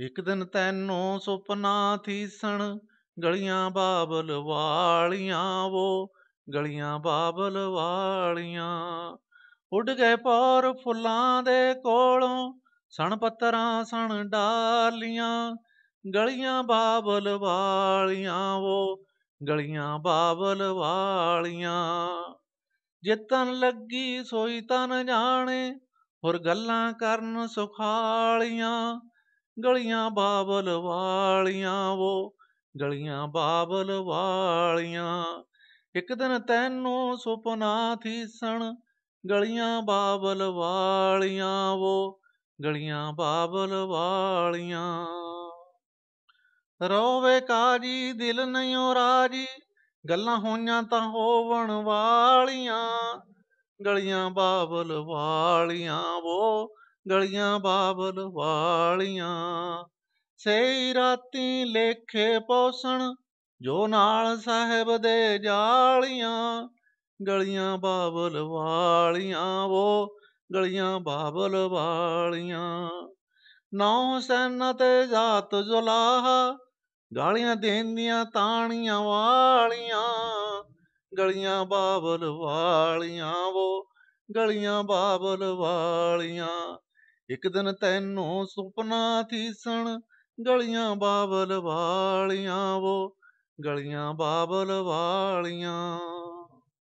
ਇੱਕ ਦਿਨ ਤੈਨੂੰ ਸੁਪਨਾ ਥੀਸਣ ਗਲੀਆਂ ਬਾਬਲ ਵਾਲੀਆਂ ਵੋ ਗਲੀਆਂ ਬਾਬਲ ਵਾਲੀਆਂ ਉੱਡ ਗਏ ਪੌਰ ਫੁੱਲਾਂ ਦੇ ਕੋਲੋਂ ਸਣ ਪੱਤਰਾਂ ਸਣ ਡਾਲੀਆਂ ਗਲੀਆਂ ਬਾਬਲ ਵਾਲੀਆਂ ਵੋ ਗਲੀਆਂ ਬਾਬਲ ਵਾਲੀਆਂ ਜਿੱਤਨ ਲੱਗੀ ਸੋਈ ਤਨ ਜਾਣੇ ਹੋਰ ਗੱਲਾਂ ਕਰਨ ਸੁਖਾਲੀਆਂ ਗਲੀਆਂ ਬਾਬਲ ਵਾਲੀਆਂ ਵੋ ਗਲੀਆਂ ਬਾਬਲ ਵਾਲੀਆਂ ਇੱਕ ਦਿਨ ਤੈਨੂੰ ਸੁਪਨਾ ਥੀਸਣ ਗਲੀਆਂ ਬਾਬਲ ਵਾਲੀਆਂ ਵੋ ਗਲੀਆਂ ਬਾਬਲ ਵਾਲੀਆਂ ਰੋਵੇ ਕਾਜੀ ਦਿਲ ਨਹੀਂ ਰਾਜੀ ਗੱਲਾਂ ਹੋਈਆਂ ਤਾਂ ਹੋਵਣ ਵਾਲੀਆਂ ਗਲੀਆਂ ਬਾਬਲ ਵਾਲੀਆਂ ਵੋ ਗਲੀਆਂ ਬਾਬਲ ਵਾਲੀਆਂ ਸਈ ਰਾਤੀ ਲੇਖੇ ਪੌਸਣ ਜੋ ਨਾਲ ਸਾਹਿਬ ਦੇ ਜਾਲੀਆਂ ਗਲੀਆਂ ਬਾਬਲ ਵਾਲੀਆਂ ਵੋ ਗਲੀਆਂ ਬਾਬਲ ਵਾਲੀਆਂ ਨੌ ਸੈਨਾ ਤੇ ਜਾਤ ਜੁਲਾਹ ਗਾਲੀਆਂ ਦੇਂਦੀਆਂ ਤਾਣੀਆਂ ਵਾਲੀਆਂ ਗਲੀਆਂ ਬਾਬਲ ਵਾਲੀਆਂ ਵੋ ਗਲੀਆਂ ਬਾਬਲ ਵਾਲੀਆਂ ਇੱਕ ਦਿਨ ਤੈਨੂੰ ਸੁਪਨਾ ਥੀਸਣ ਗਲੀਆਂ ਬਾਬਲ ਵਾਲੀਆਂ ਵੋ ਗਲੀਆਂ ਬਾਬਲ ਵਾਲੀਆਂ